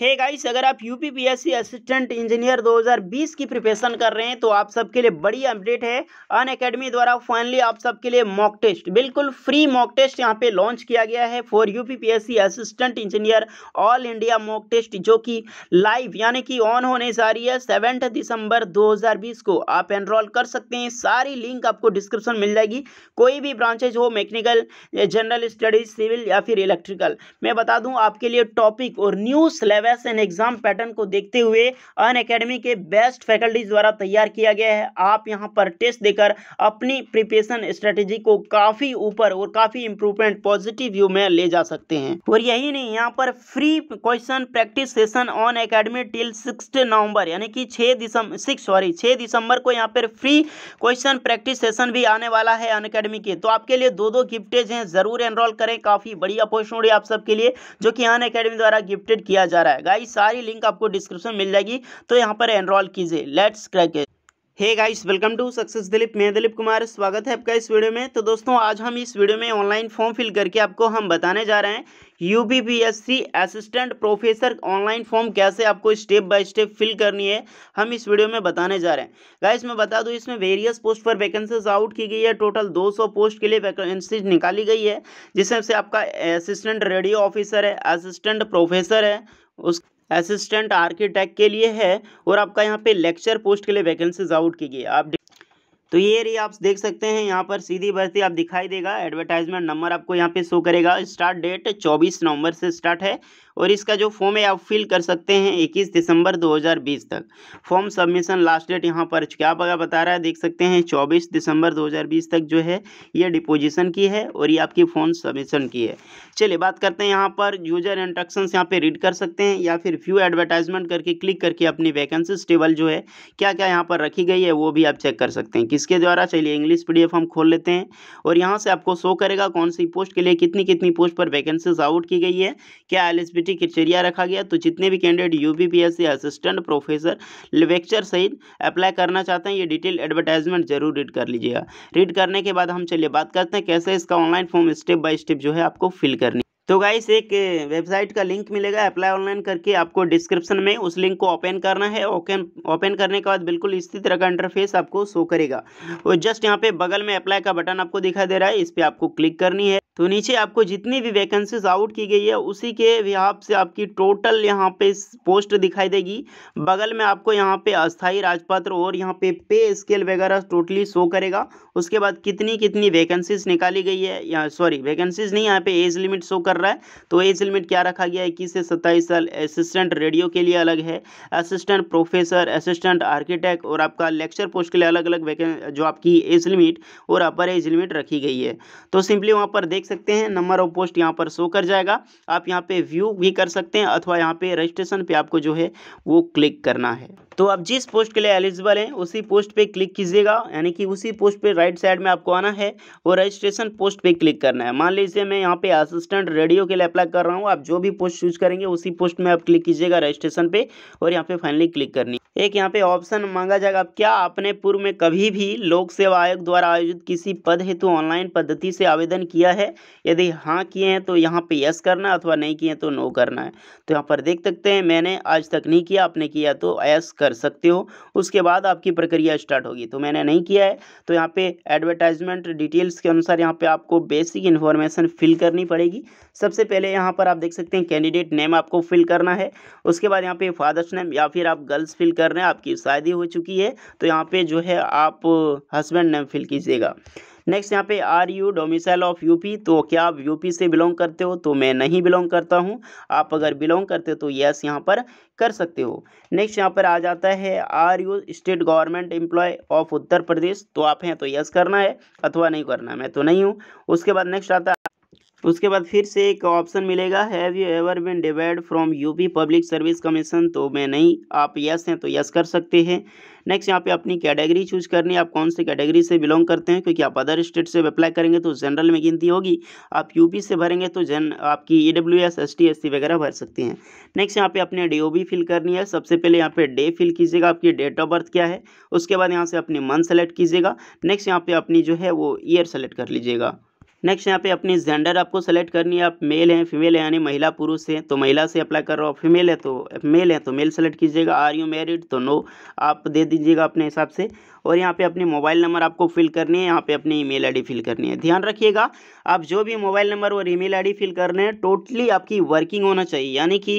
हे hey guys अगर आप you P assistant engineer 2020 की प्रिपरेशन कर रहे हैं तो आप सबके लिए बड़ी अपडेट है अन अकेडमी द्वारा फाइनली आप सबके लिए मॉक टेस्ट बिल्कुल फ्री मॉक टेस्ट यहां पे लॉन्च किया गया है for U P assistant engineer all India mock test जो कि लाइव यानी कि ऑन होने जा रही है सेवेंथ दिसंबर दो को आप एनरोल कर सकते हैं सारी लिंक आपको डिस्क्रिप्शन मिल जाएगी कोई भी ब्रांचेज हो मेकनिकल जनरल स्टडीज सिविल या फिर इलेक्ट्रिकल मैं बता दूँ आपके लिए टॉपिक और news level syllabus and exam pattern को देखते हुए अन अकेडमी के बेस्ट फैकल्टीज द्वारा तैयार किया गया है आप यहाँ पर टेस्ट देकर अपनी प्रिपरेशन स्ट्रेटेजी को काफ़ी ऊपर और काफ़ी इंप्रूवमेंट पॉजिटिव व्यू में ले जा सकते हैं और यही नहीं यहाँ पर free question practice session Unacademy till six November यानी कि छह दिसंबर सिक्स सॉरी छह दिसंबर को यहाँ पर फ्री क्वेश्चन प्रैक्टिस सेशन भी आने वाला है अन अकेडमी के तो आपके लिए दो दो गिफ्टेज हैं ज़रूर एनरोल करें काफ़ी बढ़िया अपॉर्चुनिटी आप सबके लिए जो कि अन अकेडमी द्वारा गिफ्टेड किया जा रहा है है गाइस सारी लिंक आपको डिस्क्रिप्शन मिल जाएगी तो यहाँ पर एनरोल कीजिए let's crack hey guys welcome to success Dilip मैं दिलीप कुमार स्वागत है आपका इस वीडियो में तो दोस्तों आज हम इस वीडियो में ऑनलाइन फॉर्म फिल करके आपको हम बताने जा रहे हैं U UPPSC assistant professor online form कैसे आपको स्टेप बाय स्टेप फिल करनी है हम इस वीडियो में बताने जा रहे हैं गाइस मैं बता दूँ इसमें वेरियस पोस्ट पर वैकेंसीज आउट की गई है टोटल दो पोस्ट के लिए वैकेंसीज निकाली गई है जिसमें से आपका असिस्टेंट रेडियो ऑफिसर है असिस्टेंट प्रोफेसर है उस असिस्टेंट आर्किटेक्ट के लिए है और आपका यहाँ पे लेक्चर पोस्ट के लिए वैकेंसीज आउट की गई है आप तो ये रही आप देख सकते हैं यहाँ पर सीधी भर्ती आप दिखाई देगा एडवर्टाइजमेंट नंबर आपको यहाँ पे शो करेगा स्टार्ट डेट 24 नवंबर से स्टार्ट है और इसका जो फॉर्म है आप फिल कर सकते हैं 21 दिसंबर 2020 तक फॉर्म सबमिशन लास्ट डेट यहाँ पर क्या बता रहा है देख सकते हैं 24 दिसंबर 2020 तक जो है ये डिपोजिशन की है और ये आपकी फॉर्म सबमिशन की है चलिए बात करते हैं यहाँ पर यूजर इंट्रक्शन यहाँ पर रीड कर सकते हैं या फिर व्यू एडवर्टाइजमेंट करके क्लिक करके अपनी वैकेंसीज टेबल जो है क्या क्या यहाँ पर रखी गई है वो भी आप चेक कर सकते हैं किसके द्वारा चलिए इंग्लिश पी हम खोल लेते हैं और यहाँ से आपको शो करेगा कौन सी पोस्ट के लिए कितनी कितनी पोस्ट पर वैकेंसीज आउट की गई है क्या एल एलिजिबिलिटी क्रिटेरिया रखा गया तो जितने भी candidate you assistant professor lecture सहित अप्लाई करना चाहते हैं ये डिटेल एडवर्टाइजमेंट जरूर रीड कर लीजिएगा रीड करने के बाद हम चलिए बात करते हैं कैसे इसका online form step by step जो है आपको फिल करनी तो गाइस एक वेबसाइट का लिंक मिलेगा अप्लाई ऑनलाइन करके आपको डिस्क्रिप्शन में उस लिंक को ओपन करना है ओपन ओपन करने के बाद बिल्कुल इसी तरह का इंटरफेस आपको शो करेगा और जस्ट यहाँ पे बगल में अप्लाई का बटन आपको दिखाई दे रहा है इस पर आपको क्लिक करनी है तो नीचे आपको जितनी भी वैकेंसीज आउट की गई है उसी के हिसाब से आपकी टोटल यहाँ पे पोस्ट दिखाई देगी बगल में आपको यहाँ पे अस्थाई राजपत्र और यहाँ पे पे स्केल वगैरह टोटली शो करेगा उसके बाद कितनी कितनी वैकेंसीज निकाली गई है या सॉरी वैकेंसीज नहीं यहाँ पे एज लिमिट शो कर कर रहा है तो एज लिमिट क्या रखा गया है इक्कीस से सत्ताईस साल असिस्टेंट रेडियो के लिए अलग है असिस्टेंट प्रोफेसर असिस्टेंट आर्किटेक्ट और आपका लेक्चर पोस्ट के लिए अलग अलग जो आपकी एज लिमिट और अपर एज लिमिट रखी गई है तो सिंपली वहाँ पर देख सकते हैं नंबर ऑफ पोस्ट यहाँ पर शो कर जाएगा आप यहाँ पर व्यू भी कर सकते हैं अथवा यहाँ पर रजिस्ट्रेशन पर आपको जो है वो क्लिक करना है तो आप जिस पोस्ट के लिए एलिजिबल हैं उसी पोस्ट पे क्लिक कीजिएगा यानी कि उसी पोस्ट पे राइट साइड में आपको आना है और रजिस्ट्रेशन पोस्ट पे क्लिक करना है मान लीजिए मैं यहाँ पे असिस्टेंट रेडियो के लिए अप्लाई कर रहा हूँ आप जो भी पोस्ट चूज करेंगे उसी पोस्ट में आप क्लिक कीजिएगा रजिस्ट्रेशन पे और यहाँ पे फाइनली क्लिक करनी एक यहाँ पे ऑप्शन मांगा जाएगा आप क्या आपने पूर्व में कभी भी लोक सेवा आयोग द्वारा आयोजित किसी पद हेतु ऑनलाइन पद्धति से आवेदन किया है यदि हाँ किए हैं तो यहाँ पे यस करना अथवा नहीं किए तो नो करना है तो यहाँ पर देख सकते हैं मैंने आज तक नहीं किया आपने किया तो यस कर सकते हो उसके बाद आपकी प्रक्रिया स्टार्ट होगी तो मैंने नहीं किया है तो यहाँ पे एडवर्टाइजमेंट डिटेल्स के अनुसार यहाँ पे आपको बेसिक इन्फॉर्मेशन फिल करनी पड़ेगी सबसे पहले यहाँ पर आप देख सकते हैं कैंडिडेट नेम आपको फिल करना है उसके बाद यहाँ पे फादर्स नेम या फिर आप गर्ल्स फिल कर रहे हैं आपकी शादी हो चुकी है तो यहाँ पे जो है आप हस्बैंड नेम फिल कीजिएगा नेक्स्ट यहाँ पे are you domicile of UP तो क्या आप यूपी से बिलोंग करते हो तो मैं नहीं बिलोंग करता हूँ आप अगर बिलोंग करते हो तो यस यहाँ पर कर सकते हो नेक्स्ट यहाँ पर आ जाता है are you state government employ of Uttar Pradesh तो आप हैं तो यस करना है अथवा नहीं करना है मैं तो नहीं हूँ उसके बाद नेक्स्ट आता है उसके बाद फिर से एक ऑप्शन मिलेगा have you ever been divide from UP public service commission तो मैं नहीं आप यस हैं तो यस कर सकते हैं नेक्स्ट यहाँ पे अपनी कैटेगरी चूज करनी है आप कौन से कैटेगरी से बिलोंग करते हैं क्योंकि आप अदर स्टेट से अप्लाई करेंगे तो जनरल में गिनती होगी आप यूपी से भरेंगे तो जन आपकी E W S S T S C वगैरह भर सकते हैं नेक्स्ट यहाँ पे अपने डी ओ बी फिल करनी है सबसे पहले यहाँ पे डे फिल कीजिएगा आपकी डेट ऑफ बर्थ क्या है उसके बाद यहाँ से अपनी मंथ सेलेक्ट कीजिएगा नेक्स्ट यहाँ पे अपनी जो है वो ईयर सेलेक्ट कर लीजिएगा नेक्स्ट यहाँ पे अपनी जेंडर आपको सेलेक्ट करनी है आप मेल हैं फीमेल हैं यानी महिला पुरुष है तो महिला से अप्लाई कर रहा हो फीमेल है तो मेल है तो मेल सेलेक्ट कीजिएगा आर यू मैरिड तो नो आप दे दीजिएगा अपने हिसाब से और यहाँ पे अपने मोबाइल नंबर आपको फिल करनी है यहाँ पे अपनी ईमेल आईडी फिल करनी है ध्यान रखिएगा आप जो भी मोबाइल नंबर और ईमेल आईडी फिल कर रहे हैं टोटली आपकी वर्किंग होना चाहिए यानी कि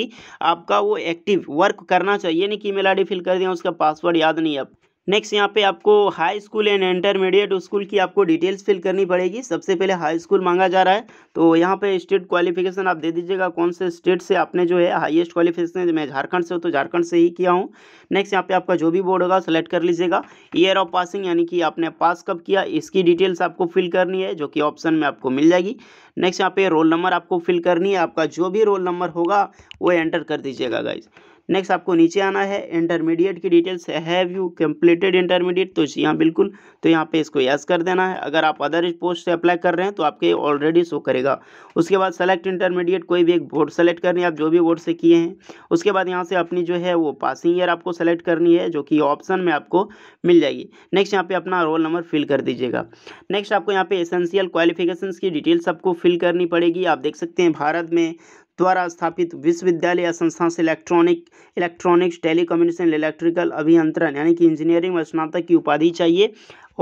आपका वो एक्टिव वर्क करना चाहिए नहीं कि ईमेल आईडी फिल कर दिया उसका पासवर्ड याद नहीं आप नेक्स्ट यहाँ पे आपको high school and intermediate school की आपको डिटेल्स फिल करनी पड़ेगी सबसे पहले हाई स्कूल मांगा जा रहा है तो यहाँ पे स्टेट क्वालिफिकेशन आप दे दीजिएगा कौन से स्टेट से आपने जो है हाईएस्ट क्वालिफिकेशन मैं झारखंड से हूँ तो झारखंड से ही किया हूँ नेक्स्ट यहाँ पे आपका जो भी बोर्ड होगा सेलेक्ट कर लीजिएगा ईयर ऑफ पासिंग यानी कि आपने पास कब किया इसकी डिटेल्स आपको फिल करनी है जो कि ऑप्शन में आपको मिल जाएगी नेक्स्ट यहाँ पे रोल नंबर आपको फिल करनी है आपका जो भी रोल नंबर होगा वो एंटर कर दीजिएगा गाइज नेक्स्ट आपको नीचे आना है इंटरमीडिएट की details have you completed intermediate तो यहाँ बिल्कुल तो यहाँ पे इसको यस कर देना है अगर आप अदर पोस्ट से अप्लाई कर रहे हैं तो आपके ऑलरेडी शो करेगा उसके बाद सेलेक्ट इंटरमीडिएट कोई भी एक बोर्ड सेलेक्ट करनी है आप जो भी बोर्ड से किए हैं उसके बाद यहाँ से अपनी जो है वो पासिंग ईयर आपको सेलेक्ट करनी है जो कि ऑप्शन में आपको मिल जाएगी नेक्स्ट यहाँ पे अपना रोल नंबर फिल कर दीजिएगा नेक्स्ट आपको यहाँ पे एसेंशियल क्वालिफिकेशन की डिटेल्स आपको फिल करनी पड़ेगी आप देख सकते हैं भारत में द्वारा स्थापित विश्वविद्यालय या संस्थान से इलेक्ट्रॉनिक इलेक्ट्रॉनिक्स टेलीकम्युनिकेशन इलेक्ट्रिकल अभियंत्रण यानी कि इंजीनियरिंग और स्नातक की उपाधि चाहिए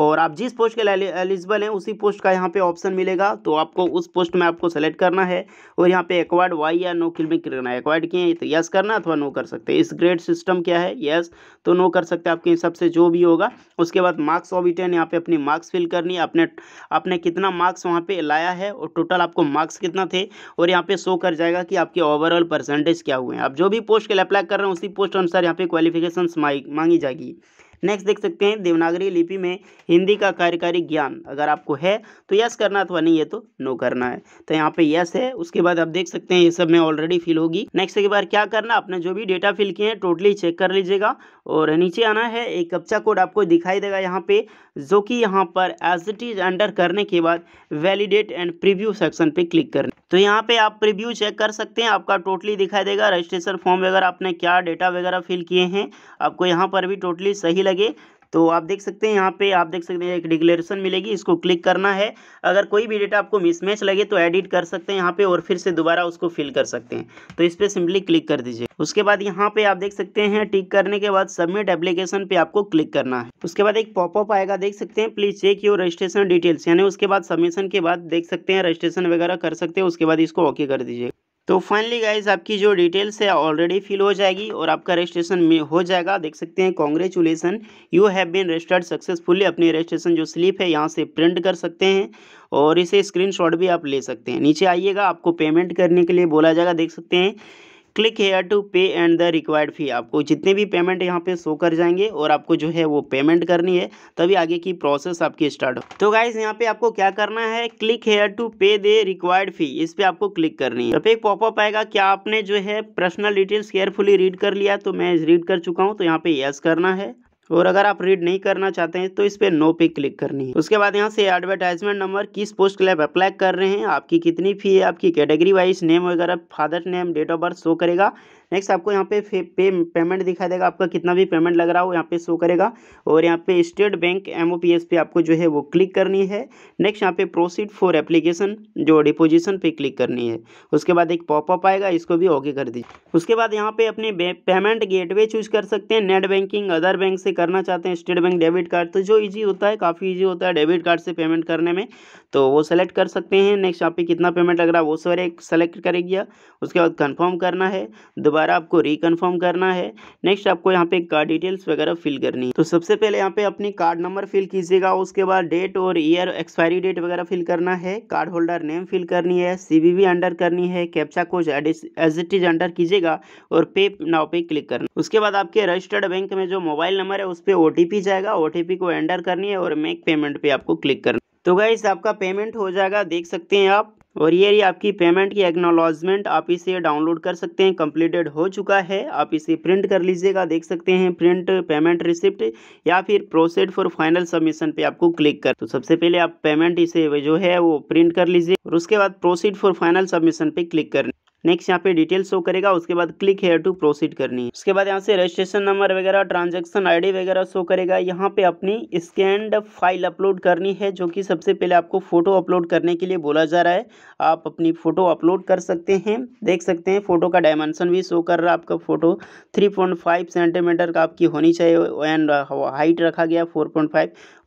और आप जिस पोस्ट के लिए एलिजिबल हैं उसी पोस्ट का यहाँ पे ऑप्शन मिलेगा तो आपको उस पोस्ट में आपको सेलेक्ट करना है और यहाँ पे एक्वाड वाई या नो क्लिक करना है एक्वाड किए तो यस करना अथवा नो कर सकते हैं इस ग्रेड सिस्टम क्या है यस तो नो कर सकते हैं आपके हिसाब से जो भी होगा उसके बाद मार्क्स ऑफ यहाँ पे अपनी मार्क्स फिल करनी अपने आपने कितना मार्क्स वहाँ पर लाया है और टोटल आपको मार्क्स कितना थे और यहाँ पे शो कर जाएगा कि आपके ओवरऑल परसेंटेज क्या हुए हैं आप जो भी पोस्ट के लिए अप्लाई कर रहे हैं उसी पोस्ट अनुसार यहाँ पे क्वालिफिकेशन मांगी जाएगी नेक्स्ट देख सकते हैं देवनागरी लिपि में हिंदी का कार्यकारी ज्ञान अगर आपको है तो यस करना अथवा नहीं है तो नो करना है तो यहाँ पे यस है उसके बाद आप देख सकते हैं ये सब में ऑलरेडी फिल होगी नेक्स्ट एक बार क्या करना आपने जो भी डेटा फिल किए हैं टोटली चेक कर लीजिएगा और नीचे आना है एक कप्चा कोड आपको दिखाई देगा यहाँ पे जो कि यहाँ पर एज इट इज अंडर करने के बाद वैलिडेट एंड प्रिव्यू सेक्शन पे क्लिक करना तो यहाँ पे आप प्रीव्यू चेक कर सकते हैं आपका टोटली दिखाई देगा रजिस्ट्रेशन फॉर्म वगैरह आपने क्या डेटा वगैरह फिल किए हैं आपको यहाँ पर भी टोटली सही लगे लगे तो आप देख सकते हैं यहाँ पे आप देख सकते हैं एक डिक्लेरेशन मिलेगी इसको क्लिक करना है अगर कोई भी डेटा आपको मिसमैच लगे तो एडिट कर सकते हैं यहाँ पे और फिर से दोबारा उसको फिल कर सकते हैं तो इस पर सिंपली क्लिक कर दीजिए उसके बाद यहाँ पे आप देख सकते हैं टिक करने के बाद सबमिट एप्लीकेशन पे आपको क्लिक करना है उसके बाद एक पॉपअप आएगा देख सकते हैं please check your registration details यानी उसके बाद सबमिशन के बाद देख सकते हैं रजिस्ट्रेशन वगैरह कर सकते हैं उसके बाद इसको ओके कर दीजिए तो फाइनली गाइज आपकी जो डिटेल्स है ऑलरेडी फिल हो जाएगी और आपका रजिस्ट्रेशन में हो जाएगा देख सकते हैं congratulations you have been registered successfully अपनी रजिस्ट्रेशन जो स्लिप है यहाँ से प्रिंट कर सकते हैं और इसे स्क्रीनशॉट भी आप ले सकते हैं नीचे आइएगा आपको पेमेंट करने के लिए बोला जाएगा देख सकते हैं click here to pay and the required fee आपको जितने भी पेमेंट यहाँ पे शो कर जाएंगे और आपको जो है वो पेमेंट करनी है तभी आगे की प्रोसेस आपकी स्टार्ट हो तो गाइज यहाँ पे आपको क्या करना है क्लिक हेयर टू पे दे रिक्वायर्ड फ़ी इस पर आपको क्लिक करनी है तो एक पॉपअप आएगा क्या आपने जो है पर्सनल डिटेल्स केयरफुली रीड कर लिया तो मैं रीड कर चुका हूँ तो यहाँ पे यस करना है और अगर आप रीड नहीं करना चाहते हैं तो इस पर नो पे क्लिक करनी है उसके बाद यहाँ से एडवर्टाइजमेंट नंबर किस पोस्ट के लिए आप अप्लाई कर रहे हैं आपकी कितनी फी है आपकी कैटेगरी वाइज नेम वगैरह father name date of birth show करेगा नेक्स्ट आपको यहाँ पे पे, पेमेंट दिखाई देगा आपका कितना भी पेमेंट लग रहा हो यहाँ पे शो करेगा और यहाँ पे State Bank M O P S पे आपको जो है वो क्लिक करनी है नेक्स्ट यहाँ पे प्रोसीड फॉर एप्लीकेशन जो डिपोजिशन पे क्लिक करनी है उसके बाद एक पॉपअप आएगा इसको भी ओके कर दीजिए उसके बाद यहाँ पे अपने पेमेंट गेटवे चूज कर सकते हैं नेट बैंकिंग अदर बैंक से करना चाहते हैं स्टेट बैंक डेबिट कार्ड तो जो इजी होता है काफ़ी इजी होता है डेबिट कार्ड से पेमेंट करने में तो वो सेलेक्ट कर सकते हैं नेक्स्ट आप पे कितना पेमेंट लग रहा है वो सारे सेलेक्ट करेगी उसके बाद कन्फर्म करना है दोबारा आपको रिकन्फर्म करना है नेक्स्ट आपको यहाँ पे कार्ड डिटेल्स वगैरह फिल करनी है तो सबसे पहले यहाँ पे अपनी कार्ड नंबर फिल कीजिएगा उसके बाद डेट और ईयर एक्सपायरी डेट वगैरह फिल करना है कार्ड होल्डर नेम फिल करनी है सीवीवी अंडर करनी है captcha code as it is enter कीजिएगा और पे नाव पे क्लिक करना उसके बाद आपके रजिस्टर्ड बैंक में जो मोबाइल नंबर है उस पर ओ जाएगा ओ को एंटर करनी है और मेक पेमेंट पे आपको क्लिक करना तो गाइस आपका पेमेंट हो जाएगा देख सकते हैं आप और ये रही आपकी पेमेंट की एक्नोलॉजमेंट आप इसे डाउनलोड कर सकते हैं कंप्लीटेड हो चुका है आप इसे प्रिंट कर लीजिएगा देख सकते हैं प्रिंट पेमेंट रिसिप्ट या फिर प्रोसेड फॉर फाइनल सबमिशन पे आपको क्लिक कर तो सबसे पहले आप पेमेंट इसे जो है वो प्रिंट कर लीजिए और उसके बाद प्रोसीड फॉर फाइनल सबमिशन पे क्लिक करना नेक्स्ट यहाँ पे डिटेल शो करेगा उसके बाद क्लिक हेयर टू प्रोसीड करनी है उसके बाद यहाँ से रजिस्ट्रेशन नंबर वगैरह ट्रांजेक्शन आई वगैरह शो करेगा यहाँ पे अपनी स्कैंड फाइल अपलोड करनी है जो कि सबसे पहले आपको फोटो अपलोड करने के लिए बोला जा रहा है आप अपनी फोटो अपलोड कर सकते हैं देख सकते हैं फोटो का डायमेंशन भी शो कर रहा है आपका फोटो थ्री सेंटीमीटर का आपकी होनी चाहिए एंड हाइट रखा गया फोर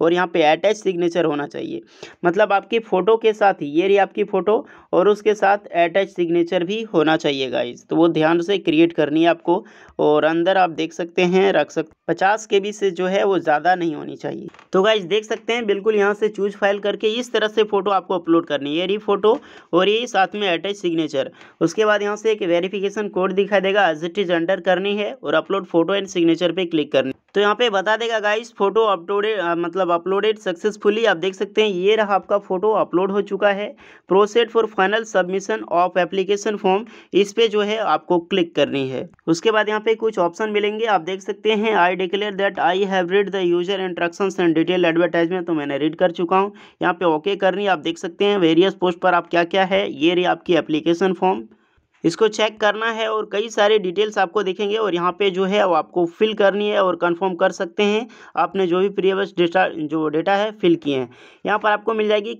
और यहाँ पे अटैच सिग्नेचर होना चाहिए मतलब आपकी फ़ोटो के साथ ये रही आपकी फ़ोटो और उसके साथ अटैच सिग्नेचर भी होना चाहिए गाइज तो वो ध्यान से क्रिएट करनी है आपको और अंदर आप देख सकते हैं रख सकते पचास के बी से जो है वो ज़्यादा नहीं होनी चाहिए तो गाइज देख सकते हैं बिल्कुल यहाँ से चूज फाइल करके इस तरह से फ़ोटो आपको अपलोड करनी है ये फोटो और ये साथ में अटैच सिग्नेचर उसके बाद यहाँ से एक वेरिफिकेशन कोड दिखाई देगा एज इट इज अंडर करनी है और अपलोड फोटो एंड सिग्नेचर पर क्लिक करनी तो यहाँ पे बता देगा गाइस फोटो अपलोडेड मतलब अपलोडेड सक्सेसफुली आप देख सकते हैं ये रहा आपका फोटो अपलोड हो चुका है proceed for final submission of application form इस पर जो है आपको क्लिक करनी है उसके बाद यहाँ पे कुछ ऑप्शन मिलेंगे आप देख सकते हैं I declare that I have read the user instruction and detail advertisement तो मैंने रीड कर चुका हूँ यहाँ पे ओके करनी आप देख सकते हैं वेरियस पोस्ट पर आप क्या क्या है ये रही आपकी एप्लीकेशन फॉर्म इसको चेक करना है और कई सारे डिटेल्स आपको देखेंगे और यहाँ पे जो है वो आपको फिल करनी है और कंफर्म कर सकते हैं आपने जो भी प्रीवियस डेटा जो डेटा है फिल किए हैं यहाँ पर आपको मिल जाएगी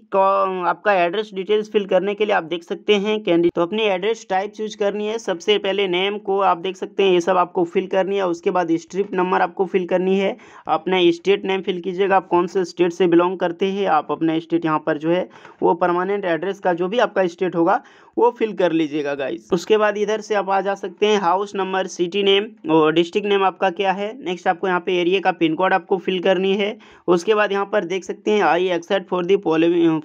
आपका एड्रेस डिटेल्स फिल करने के लिए आप देख सकते हैं कैंडी तो अपनी एड्रेस टाइप चूज करनी है सबसे पहले नेम को आप देख सकते हैं ये सब आपको फिल करनी है उसके बाद स्ट्रिप नंबर आपको फिल करनी है अपना स्टेट नेम फिल कीजिएगा आप कौन से स्टेट से बिलोंग करते हैं आप अपना स्टेट यहाँ पर जो है वो परमानेंट एड्रेस का जो भी आपका स्टेट होगा वो फिल कर लीजिएगा गाइस उसके बाद इधर से आप आ जा सकते हैं हाउस नंबर सिटी नेम और डिस्ट्रिक्ट नेम आपका क्या है नेक्स्ट आपको यहाँ पे एरिया का पिन कोड आपको फिल करनी है उसके बाद यहाँ पर देख सकते हैं I accept for the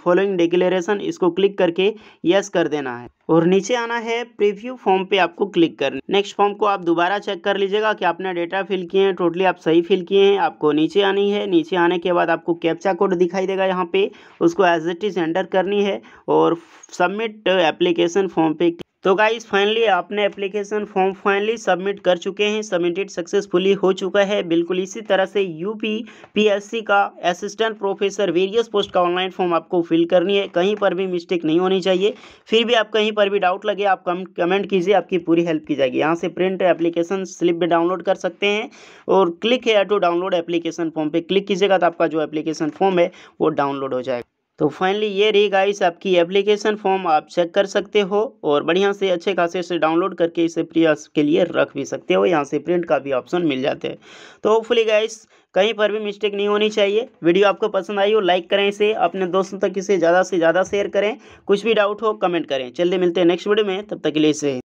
following declaration इसको क्लिक करके यस कर देना है और नीचे आना है प्रीव्यू फॉर्म पे आपको क्लिक करना नेक्स्ट फॉर्म को आप दोबारा चेक कर लीजिएगा कि आपने डेटा फिल किए हैं टोटली आप सही फिल किए हैं आपको नीचे आनी है नीचे आने के बाद आपको कैप्चा कोड दिखाई देगा यहाँ पे उसको एज इट इज एंटर करनी है और सबमिट एप्लीकेशन फॉर्म पे तो गाइज फाइनली आपने एप्लीकेशन फॉर्म फाइनली सबमिट कर चुके हैं सबमिटेड सक्सेसफुली हो चुका है बिल्कुल इसी तरह से यूपी पीएससी का असिस्टेंट प्रोफेसर वेरियस पोस्ट का ऑनलाइन फॉर्म आपको फिल करनी है कहीं पर भी मिस्टेक नहीं होनी चाहिए फिर भी आप कहीं पर भी डाउट लगे आप कम कमेंट कीजिए आपकी पूरी हेल्प की जाएगी यहाँ से प्रिंट एप्लीकेशन स्लिप भी डाउनलोड कर सकते हैं और click here to download application form पर क्लिक कीजिएगा तो आपका जो एप्लीकेशन फॉर्म है वो डाउनलोड हो जाएगा तो फाइनली ये रही गाइस आपकी एप्लीकेशन फॉर्म आप चेक कर सकते हो और बढ़िया से अच्छे खासे से डाउनलोड करके इसे प्रयास के लिए रख भी सकते हो यहाँ से प्रिंट का भी ऑप्शन मिल जाते हैं तो होपफुली गाइस कहीं पर भी मिस्टेक नहीं होनी चाहिए वीडियो आपको पसंद आई हो लाइक करें इसे अपने दोस्तों तक इसे ज़्यादा से ज़्यादा शेयर करें कुछ भी डाउट हो कमेंट करें चलते मिलते हैं नेक्स्ट वीडियो में तब तक के लिए इसे